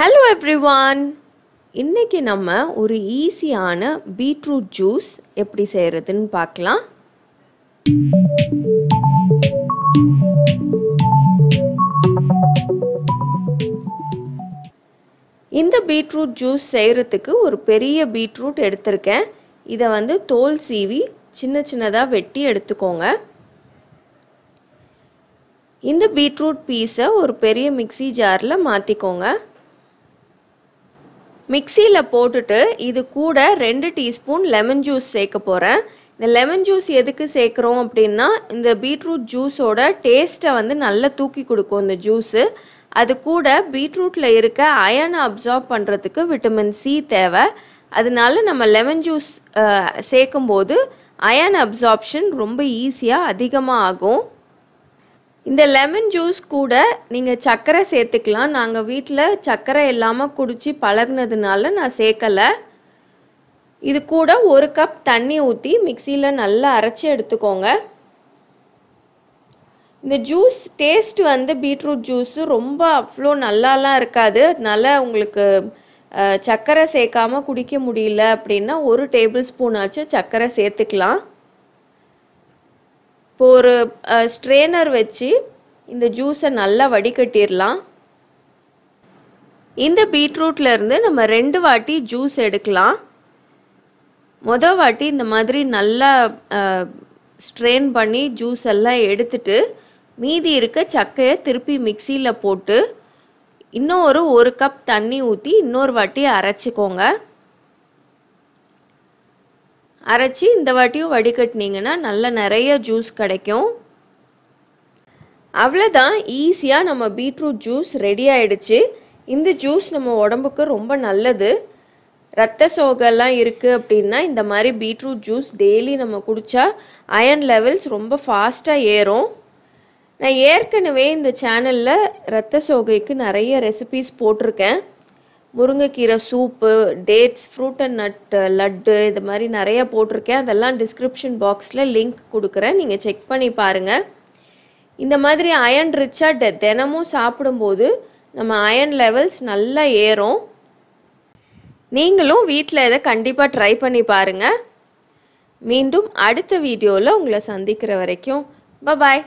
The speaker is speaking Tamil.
ஹலோ எவ்ரி ஒன் இன்றைக்கி நம்ம ஒரு ஈஸியான பீட்ரூட் ஜூஸ் எப்படி செய்கிறதுன்னு பார்க்கலாம் இந்த பீட்ரூட் ஜூஸ் செய்கிறதுக்கு ஒரு பெரிய பீட்ரூட் எடுத்திருக்கேன் இதை வந்து தோல் சீவி சின்ன சின்னதாக வெட்டி எடுத்துக்கோங்க இந்த பீட்ரூட் பீஸை ஒரு பெரிய மிக்சி ஜாரில் மாற்றிக்கோங்க மிக்சியில் போட்டுட்டு இது கூட ரெண்டு டீஸ்பூன் லெமன் ஜூஸ் சேர்க்க போகிறேன் இந்த லெமன் ஜூஸ் எதுக்கு சேர்க்குறோம் அப்படின்னா இந்த பீட்ரூட் ஜூஸோட டேஸ்ட்டை வந்து நல்லா தூக்கி கொடுக்கும் இந்த ஜூஸு அது கூட பீட்ரூட்டில் இருக்க அயனை அப்சார்ப் பண்ணுறதுக்கு விட்டமின் சி தேவை அதனால நம்ம லெமன் ஜூஸ் சேர்க்கும்போது அயன் அப்சார்ப்ஷன் ரொம்ப ஈஸியாக அதிகமாக ஆகும் இந்த லெமன் ஜூஸ் கூட நீங்கள் சர்க்கரை சேர்த்துக்கலாம் நாங்கள் வீட்டில் சர்க்கரை இல்லாமல் குடித்து பழகுனதுனால நான் சேர்க்கலை இது கூட ஒரு கப் தண்ணி ஊற்றி மிக்சியில் நல்லா அரைச்சி எடுத்துக்கோங்க இந்த ஜூஸ் டேஸ்ட் வந்து பீட்ரூட் ஜூஸு ரொம்ப அவ்வளோ நல்லாலாம் இருக்காது அதனால் உங்களுக்கு சர்க்கரை சேர்க்காமல் குடிக்க முடியல அப்படின்னா ஒரு டேபிள் ஸ்பூனாச்சும் சர்க்கரை சேர்த்துக்கலாம் இப்போ ஒரு ஸ்ட்ரெயினர் வச்சு இந்த ஜூஸை நல்லா வடிகட்டிடலாம் இந்த பீட்ரூட்டில் இருந்து நம்ம ரெண்டு வாட்டி ஜூஸ் எடுக்கலாம் மொதல் வாட்டி இந்த மாதிரி நல்லா ஸ்ட்ரெயின் பண்ணி ஜூஸ் எல்லாம் எடுத்துட்டு மீதி இருக்க சக்கையை திருப்பி மிக்சியில் போட்டு இன்னும் ஒரு ஒரு கப் தண்ணி ஊற்றி இன்னொரு வாட்டி அரைச்சிக்கோங்க அரைச்சி இந்த வாட்டியும் வடிகட்டினீங்கன்னா நல்ல நிறைய ஜூஸ் கிடைக்கும் அவ்வளோதான் ஈஸியாக நம்ம பீட்ரூட் ஜூஸ் ரெடி ஆயிடுச்சு இந்த ஜூஸ் நம்ம உடம்புக்கு ரொம்ப நல்லது ரத்த சோகெல்லாம் இருக்குது அப்படின்னா இந்த மாதிரி பீட்ரூட் ஜூஸ் டெய்லி நம்ம குடித்தா அயன் லெவல்ஸ் ரொம்ப ஃபாஸ்ட்டாக ஏறும் நான் ஏற்கனவே இந்த சேனலில் ரத்த சோகைக்கு நிறைய ரெசிபீஸ் போட்டிருக்கேன் முருங்கைக்கீரை soup dates fruit and nut laddu இது மாதிரி நிறைய போட்டிருக்கேன் அதெல்லாம் டிஸ்கிரிப்ஷன் பாக்ஸில் லிங்க் கொடுக்குறேன் நீங்கள் செக் பண்ணி பாருங்கள் இந்த மாதிரி அயன் ரிச்சாக தினமும் சாப்பிடும்போது நம்ம அயன் லெவல்ஸ் நல்லா ஏறும் நீங்களும் வீட்டில் இதை கண்டிப்பாக ட்ரை பண்ணி பாருங்கள் மீண்டும் அடுத்த வீடியோவில் உங்களை சந்திக்கிற வரைக்கும் பபாய்